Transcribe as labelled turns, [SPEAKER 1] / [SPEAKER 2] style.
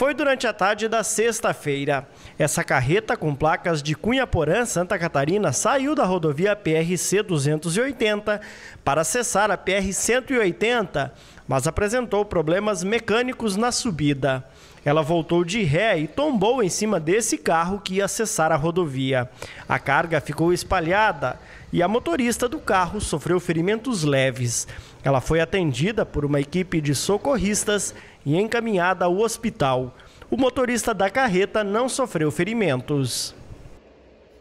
[SPEAKER 1] Foi durante a tarde da sexta-feira. Essa carreta com placas de Cunhaporã, Santa Catarina, saiu da rodovia PRC 280 para acessar a PR 180 mas apresentou problemas mecânicos na subida. Ela voltou de ré e tombou em cima desse carro que ia acessar a rodovia. A carga ficou espalhada e a motorista do carro sofreu ferimentos leves. Ela foi atendida por uma equipe de socorristas e encaminhada ao hospital. O motorista da carreta não sofreu ferimentos.